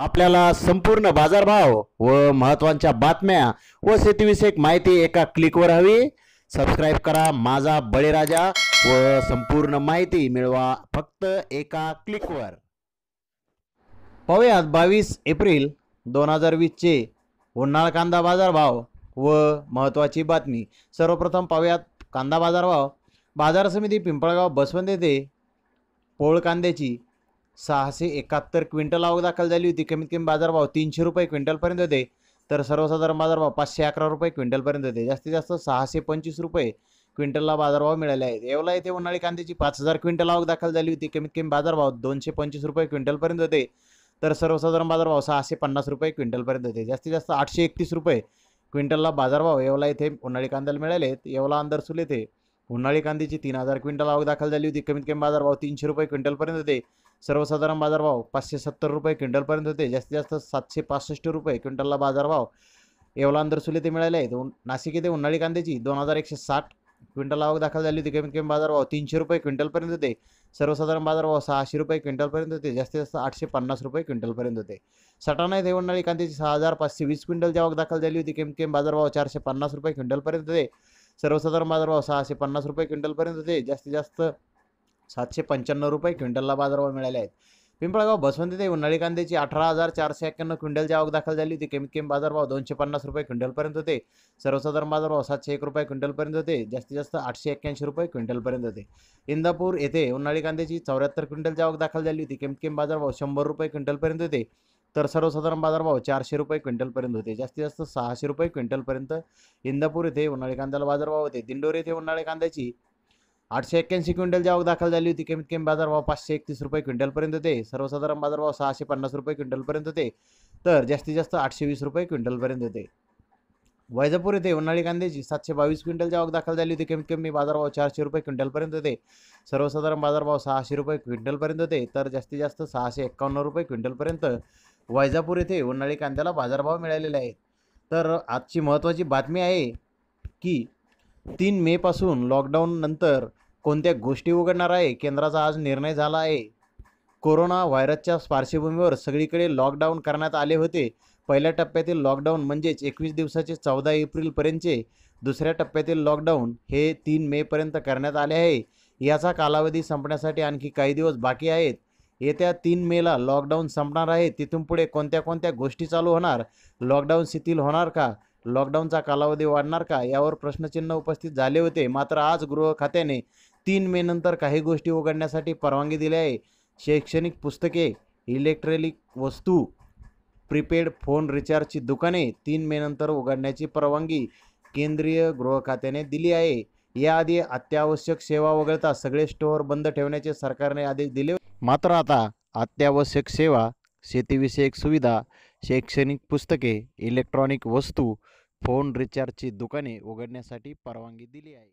आपल्याला संपूर्ण बाजारभाव व महत्वाच्या बातम्या व शेतीविषयक माहिती एका क्लिकवर हवी सबस्क्राईब करा माझा बळीराजा व संपूर्ण माहिती मिळवा फक्त एका क्लिकवर पाहूयात बावीस एप्रिल दोन हजार वीसचे उन्हाळ कांदा बाजारभाव व महत्त्वाची बातमी सर्वप्रथम पाहूयात कांदा बाजारभाव बाजार समिती पिंपळगाव बसवंत येथे पोळ कांद्याची सहाशे एकाहत्तर क्विंटल आवक दाखल झाली होती कमीत कमी बाजारभाव तीनशे रुपये क्विंटलपर्यंत होते तर सर्वसाधारण बाजारभाव पाचशे अकरा रुपये क्विंटलपर्यंत होते जास्तीत जास्त सहाशे पंचवीस रुपये क्विंटलला बाजारभाव मिळाले आहेत एवला येथे उन्हाळी कांद्याची पाच हजार क्विंटल आवक दाखल झाली होती कमीत कमी बाजारभाव दोनशे पंचवीस रुपये क्विंटलपर्यंत होते तर सर्वसाधारण बाजारभाव सहाशे पन्नास रुपये क्विंटलपर्यंत होते जास्तीत जास्त आठशे एकतीस रुपये क्विंटलला बाजारभाव येवला येथे उन्हाळी कांद्याला मिळाले आहेत येवला सुल येथे उन्हाळी कांद्याची तीन हजार क्विंटल आवक दाखल झाली होती कमीत कमी बाजारभाव तीनशे रुपये क्विंटलपर्यंत होते सर्वसाधारण बाजारभाव पाचशे सत्तर रुपये क्विंटलपर्यंत होते जास्तीत जास्त सातशे पासष्ट रुपये क्विंटलला बाजारभाव अंदर सुले ते मिळाले आहेत नाशिक येथे उन्हाळी कांद्याची दोन हजार एकशे साठ क्विंटल आवक दाखल झाली होती कमीत कमी बाजारभाव तीनशे रुपये क्विंटलपर्यंत होते सर्वसाधारण बाजारभाव सहाशे रुपये क्विंटलपर्यंत होते जास्तीत जास्त आठशे पन्नास रुपये क्विंटलपर्यंत होते सटाणा उन्हाळी कांद्याची सहा हजार पाचशे वीस क्विंटलची आवक दाखल झाली होती कमीत कमी बाजारभाव चारशे पन्नास रुपये क्विंटलपर्यंत होते सर्वसाधारण बाजारभाव सहाशे पन्नास रुपये क्विंटलपर्यंत होते जास्तीत जास्त सातशे पंच्याण्णव रुपये क्विंटलला बाजारभाव मिळाले आहेत पिंपळगाव बसवंती ते उन्हाळी कांद्याची अठरा हजार चारशे एक्क्याण्णव क्विंटलची आवक दाखल झाली होती कमीत कमी बाजारभाव दोनशे पन्नास रुपये क्विंटलपर्यंत होते सर्वसाधारण बाजारभाव सातशे एक रुपये क्विंटलपर्यंत होते जास्तीत जास्त आठशे एक्क्याऐंशी रुपये क्विंटलपर्यंत होते इंदापूर येथे उन्हाळी कांद्याची चौऱ्याहत्तर क्विंटलची आवक दाखल झाली होती कमीत कमी बाजारभाव शंभर रुपये क्विंटलपर्यंत होते तर सर्वसाधारण बाजारभाव चारशे रुपये क्विंटलपर्यंत होते जास्तीत जास्त सहाशे रुपये क्विंटलपर्यंत इंदापूर येथे उन्हाळी कांद्याला बाजारभाव होते दिंडोरी येथे उन्हाळी कांद्याची आठशे एक्क्याऐंशी क्विंटल आवक दाखल झाली होती कमीत कमी बाजारभाव पाचशे एकतीस रुपये क्विंटलपर्यंत ते सर्वसाधारण बाजारभाव सहाशे पन्नास रुपये क्विंटलपर्यंत होते तर जास्तीत जास्त आठशे वीस रुपये क्विंटलपर्यंत होते वैजापूर येथे उन्हाळी कांद्याची सातशे बावीस क्विंटलची आवक दाखल झाली होती कमीत कमी बाजारभाव चारशे रुपये क्विंटलपर्यंत होते सर्वसाधारण बाजारभाव सहाशे रुपये क्विंटलपर्यंत होते तर जास्तीत जास्त सहाशे एक्कावन्न रुपये क्विंटलपर्यंत वैजापूर येथे उन्हाळी कांद्याला बाजारभाव मिळालेले आहे तर आजची महत्त्वाची बातमी आहे की तीन मेपासून लॉकडाऊन नंतर कोणत्या गोष्टी उघडणार आहे केंद्राचा आज निर्णय झाला आहे कोरोना व्हायरसच्या पार्श्वभूमीवर सगळीकडे लॉकडाऊन करण्यात आले होते पहिल्या टप्प्यातील लॉकडाऊन म्हणजेच एकवीस दिवसाचे चौदा एप्रिलपर्यंतचे दुसऱ्या टप्प्यातील लॉकडाऊन हे तीन मेपर्यंत करण्यात आले आहे याचा कालावधी संपण्यासाठी आणखी काही दिवस बाकी आहेत येत्या तीन मेला लॉकडाऊन संपणार आहे तिथून पुढे कोणत्या कोणत्या गोष्टी चालू होणार लॉकडाऊन शिथिल होणार का लॉकडाऊनचा कालावधी वाढणार का यावर प्रश्नचिन्ह उपस्थित झाले होते मात्र आज गृह खात्याने तीन मे नंतर काही गोष्टी उघडण्यासाठी परवानगी दिली आहे शैक्षणिक पुस्तके इलेक्ट्रॉनिक वस्तू प्रीपेड फोन रिचार्जची दुकाने तीन मे नंतर उघडण्याची परवानगी केंद्रीय गृह खात्याने दिली आहे याआधी अत्यावश्यक सेवा वगळता सगळे स्टोअर बंद ठेवण्याचे सरकारने आदेश दिले मात्र आता अत्यावश्यक सेवा शेतीविषयक सुविधा शैक्षणिक पुस्तके इलेक्ट्रॉनिक वस्तू फोन रिचार्जची दुकाने उघडण्यासाठी परवानगी दिली आहे